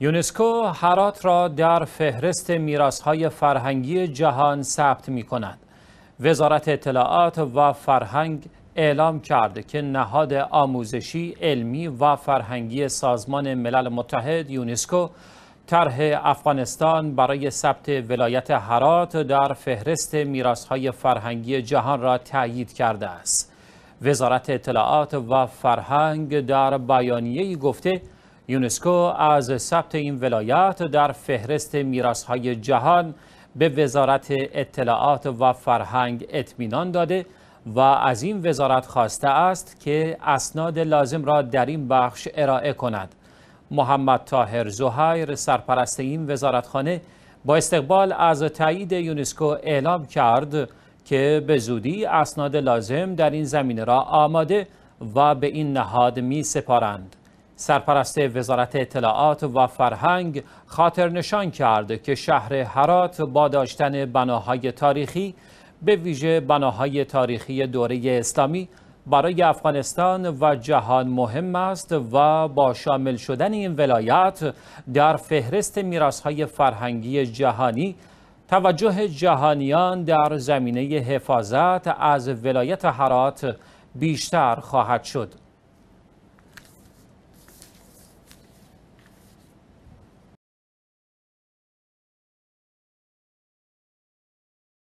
یونسکو هرات را در فهرست میراث‌های فرهنگی جهان ثبت می کند. وزارت اطلاعات و فرهنگ اعلام کرده که نهاد آموزشی، علمی و فرهنگی سازمان ملل متحد یونسکو طرح افغانستان برای ثبت ولایت هرات در فهرست میراث‌های فرهنگی جهان را تأیید کرده است. وزارت اطلاعات و فرهنگ در بیانیه‌ای گفته یونسکو از ثبت این ولایت در فهرست های جهان به وزارت اطلاعات و فرهنگ اطمینان داده و از این وزارت خواسته است که اسناد لازم را در این بخش ارائه کند. محمد تاهر زهیر سرپرست این وزارتخانه با استقبال از تایید یونسکو اعلام کرد که به زودی اسناد لازم در این زمینه را آماده و به این نهاد می سپارند. سرپرست وزارت اطلاعات و فرهنگ خاطر نشان کرد که شهر هرات با داشتن بناهای تاریخی به ویژه بناهای تاریخی دوره اسلامی برای افغانستان و جهان مهم است و با شامل شدن این ولایت در فهرست میراث‌های فرهنگی جهانی توجه جهانیان در زمینه حفاظت از ولایت هرات بیشتر خواهد شد.